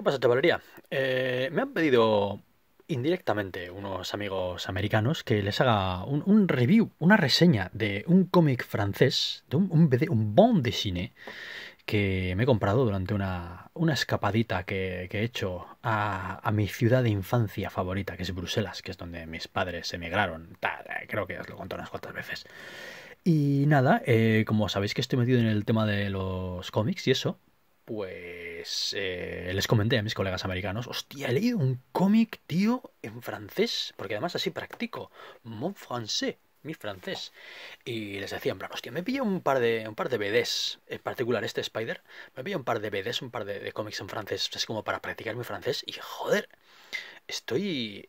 ¿Qué pasa, chavalería? Eh, me han pedido indirectamente unos amigos americanos que les haga un, review, una reseña de un cómic francés, de un, un bon de cine que me he comprado durante una, una escapadita que, he hecho a, mi ciudad de infancia favorita, que es Bruselas, que es donde mis padres emigraron. Creo que os lo conté unas cuantas veces. Y nada, eh, como sabéis que estoy metido en el tema de los cómics y eso, pues eh, les comenté a mis colegas americanos, hostia, he leído un cómic, tío, en francés, porque además así practico, mon français, mi francés. Y les decía, en plan, hostia, me pillo un par de un par de BDs, en particular este Spider, me pillo un par de BDs, un par de, cómics en francés, es como para practicar mi francés, y joder, estoy,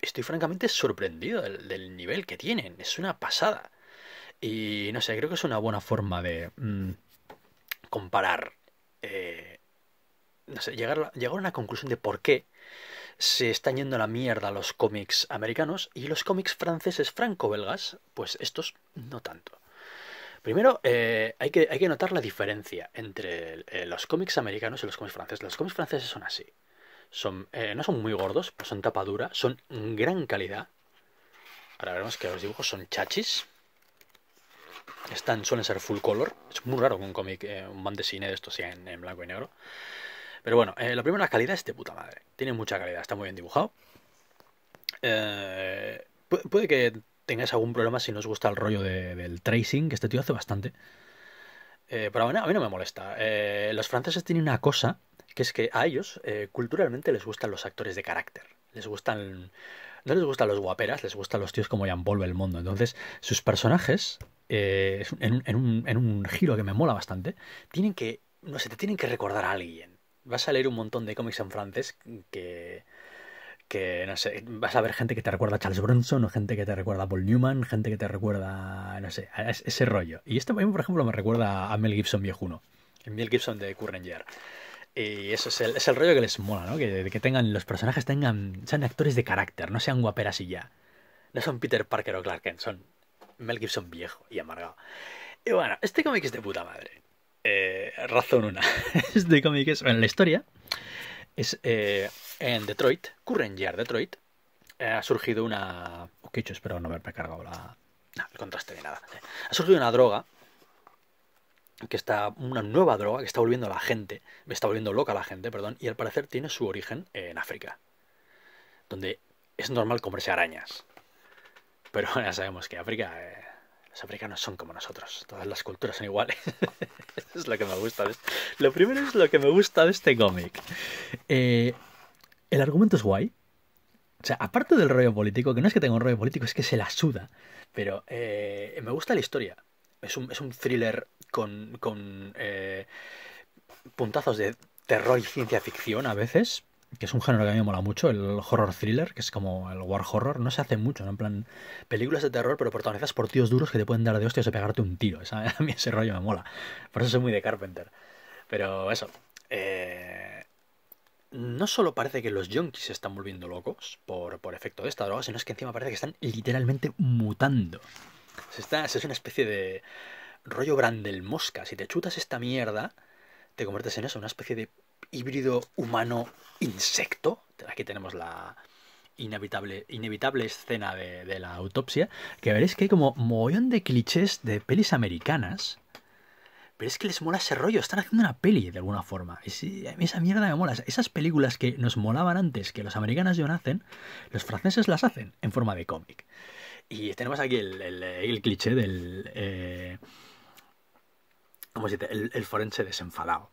estoy francamente sorprendido del, nivel que tienen, es una pasada. Y no sé, creo que es una buena forma de... Mm, comparar eh, no sé, llegar, a una conclusión de por qué se están yendo a la mierda los cómics americanos y los cómics franceses franco-belgas, pues estos no tanto. Primero, eh, hay, que, hay, que, notar la diferencia entre eh, los cómics americanos y los cómics franceses. Los cómics franceses son así. Son, eh, no son muy gordos, pero son tapadura, son gran calidad. Ahora veremos que los dibujos son chachis suelen ser full color. Es muy raro que un cómic, eh, un man de cine de estos sea en, blanco y negro. Pero bueno, lo eh, la calidad es de puta madre. Tiene mucha calidad, está muy bien dibujado. Eh, puede que tengáis algún problema si no os gusta el rollo del tracing, que este tío hace bastante. Eh, pero bueno, a mí no me molesta. los franceses tienen una cosa, que es que a ellos culturalmente les gustan los actores de carácter. Les gustan... No les gustan los guaperas, les gustan los tíos como ya envuelve el mundo. Entonces, sus personajes eh, en, un, giro que me mola bastante, tienen que, no sé, te tienen que recordar a alguien. Vas a leer un montón de cómics en francés que, que, no sé, vas a ver gente que te recuerda a Charles Bronson, o gente que te recuerda a Paul Newman, gente que te recuerda, no sé, ese rollo. Y este, por ejemplo, me recuerda a Mel Gibson viejuno, Mel Gibson de Current Y eso es el, rollo que les mola, ¿no? Que, que, tengan, los personajes tengan, sean actores de carácter, no sean guaperas y ya. No son Peter Parker o Clark Kent, son Mel Gibson viejo y amargado. Y bueno, este cómic es de puta madre. Eh, razón una. este cómic es. En la historia es eh, en Detroit, Current Year Detroit, eh, ha surgido una. Ok, hecho, espero no haberme cargado la... no, el contraste ni nada. Ha surgido una droga que está una nueva droga que está volviendo a la gente, está volviendo loca a la gente, perdón, y al parecer tiene su origen en África, donde es normal comerse arañas. Pero ya sabemos que África, eh, los africanos son como nosotros, todas las culturas son iguales. es lo que me gusta. Este, lo primero es lo que me gusta de este cómic. Eh, el argumento es guay. O sea, aparte del rollo político, que no es que tenga un rollo político, es que se la suda. Pero eh, me gusta la historia. Es un, es un thriller con, con puntazos de terror y ciencia ficción a veces, que es un género que a mí me mola mucho, el horror thriller, que es como el war horror, no se hace mucho, ¿no? En plan, películas de terror, pero protagonizadas por tíos duros que te pueden dar de hostias y pegarte un tiro. a mí ese rollo me mola. Por eso soy muy de Carpenter. Pero eso. Eh, no solo parece que los junkies se están volviendo locos por, por efecto de esta droga, sino es que encima parece que están literalmente mutando. Se está, es una especie de rollo grande el Mosca. Si te chutas esta mierda, te conviertes en eso, una especie de híbrido humano-insecto. Aquí tenemos la inevitable, inevitable escena de, la autopsia. Que veréis que hay como mollón de clichés de pelis americanas. Pero es que les mola ese rollo, están haciendo una peli de alguna forma. esa mierda me mola. Esas películas que nos molaban antes, que los americanos ya no hacen, los franceses las hacen en forma de cómic. Y tenemos aquí el, cliché del... Eh, ¿Cómo se dice? El, el forense desenfadado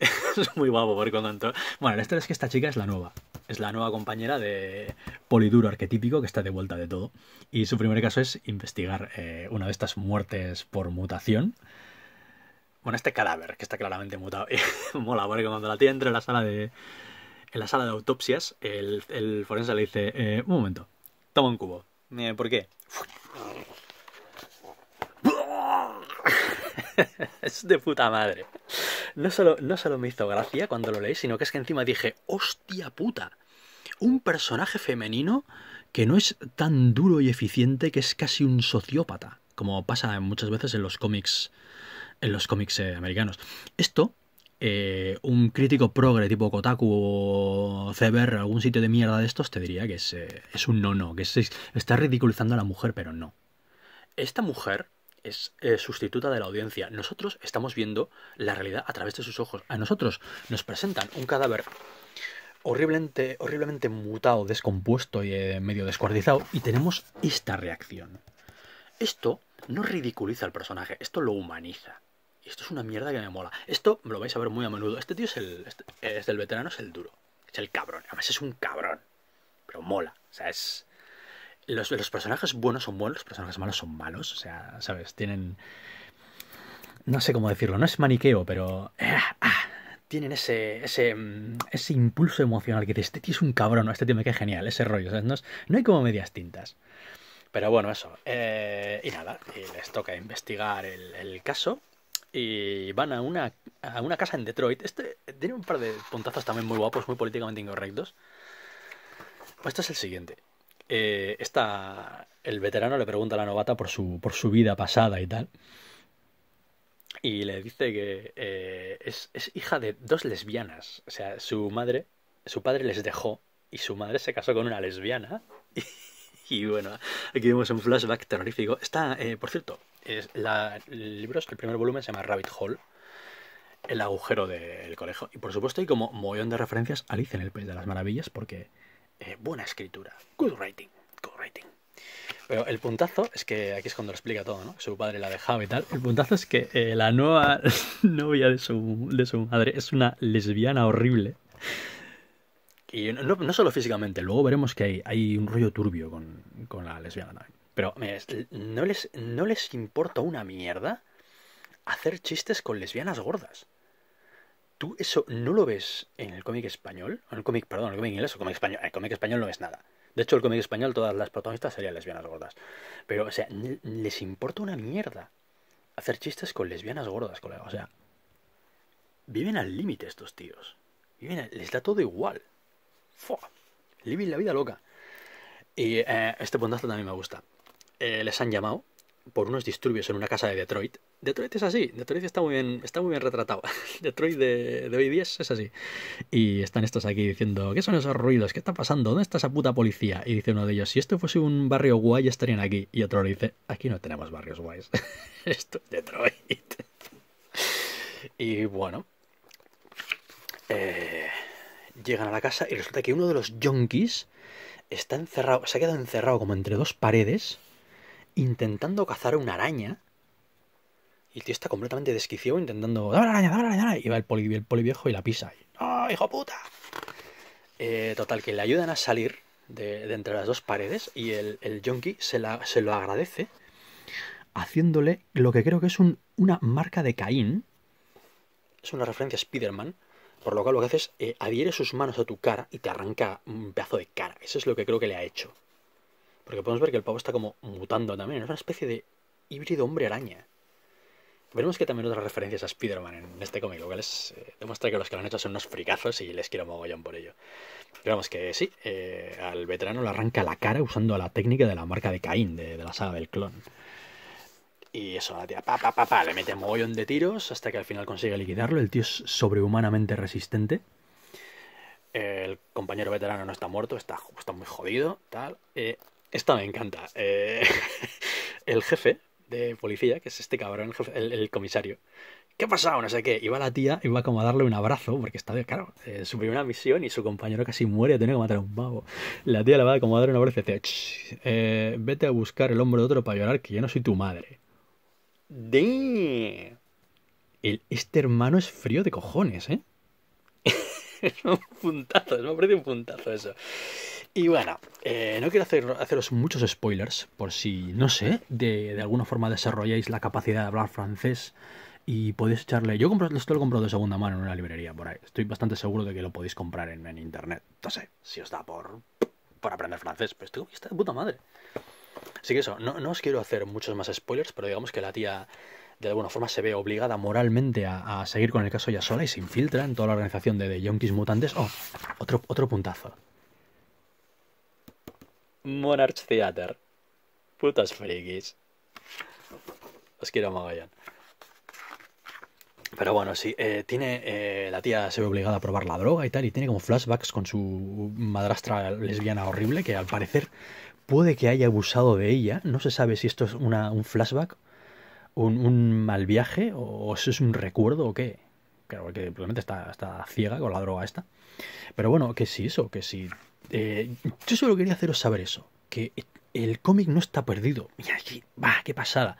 es muy guapo por cuando Bueno, la historia es que esta chica es la nueva. Es la nueva compañera de Poliduro arquetípico que está de vuelta de todo. Y su primer caso es investigar eh, una de estas muertes por mutación. Bueno, este cadáver, que está claramente mutado. Y mola, porque cuando la tía entra en la sala de, en la sala de autopsias, el, forense le dice, eh, un momento, toma un cubo. Eh, ¿Por qué? es de puta madre no solo, no me hizo gracia cuando lo leí, sino que es que encima dije, hostia puta, un personaje femenino que no es tan duro y eficiente que es casi un sociópata, como pasa muchas veces en los cómics, en los cómics eh, americanos. Esto eh, un crítico progre tipo Kotaku o CBR, algún sitio de mierda de estos, te diría que es, eh, es un no, no, que está ridiculizando a la mujer, pero no. Esta mujer es eh, sustituta de la audiencia. Nosotros estamos viendo la realidad a través de sus ojos. A nosotros nos presentan un cadáver horriblemente, horriblemente mutado, descompuesto y eh, medio descuartizado y tenemos esta reacción. Esto no ridiculiza al personaje, esto lo humaniza. Y Esto es una mierda que me mola. Esto lo vais a ver muy a menudo. Este tío es el, este, es el veterano, es el duro. Es el cabrón. Además es un cabrón. Pero mola. O sea, es, los, personajes buenos son buenos, los personajes malos son malos. O sea, ¿sabes? Tienen. No sé cómo decirlo, no es maniqueo, pero. Eh, ah, tienen ese, mm, ese, impulso emocional que dice. este tío es un cabrón, este tío me cae genial, ese rollo. ¿sabes? No, hay como medias tintas. Pero bueno, eso. Eh, y nada, les toca investigar el, caso y van a una, a una casa en Detroit. Este tiene un par de puntazos también muy guapos, muy políticamente incorrectos. Pues este es el siguiente. Eh, el veterano le pregunta a la novata por su, por su vida pasada y tal. Y le dice que eh, es, es, hija de dos lesbianas. O sea, su madre, su padre les dejó y su madre se casó con una lesbiana. Y, bueno, aquí vemos un flashback terrorífico. Está, eh, por cierto, es la, el libro, el primer volumen se llama Rabbit Hole el agujero del colegio. Y por supuesto hay como mollón de referencias a alice en el País de las Maravillas, porque eh, buena escritura, good writing, good writing. Pero el puntazo es que aquí es cuando lo explica todo, ¿no? Su padre la dejaba y tal. El puntazo es que eh, la nueva novia de su, de su madre es una lesbiana horrible. Y no, no, solo físicamente, luego veremos que hay, un rollo turbio con, la lesbiana también. Pero no, les, no les importa una mierda hacer chistes con lesbianas gordas. ¿Tú eso no lo ves en el cómic español? En el cómic, perdón, el cómic inglés o cómic español. El cómic español no es nada. De hecho, el cómic español, todas las protagonistas serían lesbianas gordas. Pero, o sea, les importa una mierda hacer chistes con lesbianas gordas, colega. O sea, viven al límite estos tíos. Viven les da todo igual. Fua. Living la vida loca. Y eh, este puntazo también me gusta. Eh, les han llamado por unos disturbios en una casa de Detroit Detroit es así, Detroit está muy bien, está muy bien retratado. Detroit de, hoy 10 es, así. Y están estos aquí diciendo, ¿qué son esos ruidos? ¿Qué está pasando? ¿Dónde está esa puta policía? Y dice uno de ellos, si esto fuese un barrio guay estarían aquí. Y otro le dice, aquí no tenemos barrios guays. esto es Detroit. y bueno. Eh, llegan a la casa y resulta que uno de los junkies está encerrado, se ha quedado encerrado como entre dos paredes, intentando cazar una araña y el tío está completamente desquiciado intentando. ¡Dame araña, dame araña! Y va el poli, poli viejo y la pisa. ¡Ah, ¡Oh, hijo puta! Eh, total, que le ayudan a salir de, entre las dos paredes y el, el yonki se, se lo agradece haciéndole lo que creo que es una marca de Caín. Es una referencia a Spider-Man. Por lo cual lo que hace es eh, adhiere sus manos a tu cara y te arranca un pedazo de cara. Eso es lo que creo que le ha hecho. Porque podemos ver que el pavo está como mutando también. Es una especie de híbrido hombre araña. Veremos que también otras referencias a Spider-Man en este cómic, lo cual es, eh, demuestra que los que lo han hecho son unos fricazos y les quiero mogollón por ello. Pero que sí, eh, al veterano le arranca la cara usando la técnica de la marca de Caín, de, la saga del clon. Y eso, la tía, pa, pa, pa, pa, le mete mogollón de tiros hasta que al final consigue liquidarlo. El tío es sobrehumanamente resistente. El compañero veterano no está muerto, está, está muy jodido, tal. Eh, esta me encanta. el jefe, de policía, que es este cabrón, el, comisario. ¿Qué ha pasado? No sé qué. Iba la tía, iba como a darle un abrazo, porque está, claro, eh, su primera misión y su compañero casi muere, tiene que matar a un mago. La tía le va como a acomodar un abrazo y dice, eh, vete a buscar el hombro de otro para llorar, que yo no soy tu madre. De... este hermano es frío de cojones, ¿eh? es un puntazo, me parece un puntazo eso. Y bueno, eh, no quiero hacer, haceros muchos spoilers, por si, no sé, de, alguna forma desarrolláis la capacidad de hablar francés y podéis echarle. Yo esto lo compro de segunda mano en una librería por ahí. Estoy bastante seguro de que lo podéis comprar en, internet. No sé, si os da por, por aprender francés. Pero estoy está de puta madre. Así que eso, no, os quiero hacer muchos más spoilers, pero digamos que la tía de alguna forma se ve obligada moralmente a, seguir con el caso ya sola y se infiltra en toda la organización de, de Yonkis Mutantes. Oh, otro, otro puntazo. Monarch Theater. putas frikis. Os quiero mogollón. Pero bueno, sí, eh, tiene, eh, la tía se ve obligada a probar la droga y tal, y tiene como flashbacks con su madrastra lesbiana horrible, que al parecer puede que haya abusado de ella. No se sabe si esto es una, un flashback, un, un, mal viaje, o, si es un recuerdo o qué. Claro, que probablemente está, está ciega con la droga esta. Pero bueno, que si eso, que si eh, yo solo quería haceros saber eso, que el cómic no está perdido. Mira, aquí, va, qué pasada.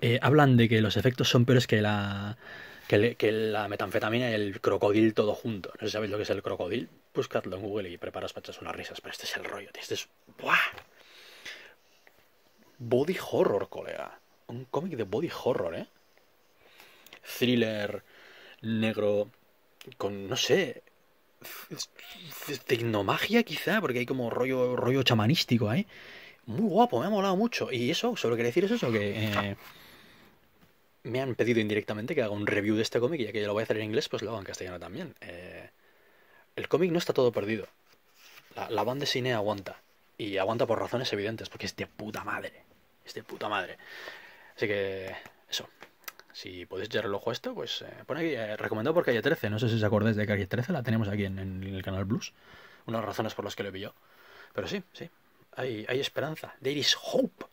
Eh, hablan de que los efectos son peores que la, que, la metanfetamina y el crocodil todo junto. No sé si sabéis lo que es el crocodil. Buscadlo en Google y preparas para echar unas risas. Pero este es el rollo, este es... ¡Buah! Body horror, colega. Un cómic de body horror, ¿eh? Thriller negro con, no sé, tecnomagia quizá, porque hay como rollo, rollo chamanístico ahí. Muy guapo, me ha molado mucho. Y eso, solo quería decir eso, que eh, me han pedido indirectamente que haga un review de este cómic, y ya que yo lo voy a hacer en inglés, pues lo hago en castellano también. Eh, el cómic no está todo perdido. La, banda de cine aguanta. Y aguanta por razones evidentes, porque es de puta madre. Es de puta madre. Así que, eso. Si podéis llevar el ojo a esto, pues eh, pone aquí, eh, recomendado por Calle 13. No sé si os acordáis de Calle 13, la tenemos aquí en, el canal Blues. Unas razones por las que lo vi yo. Pero sí, sí, hay, hay esperanza. There is hope.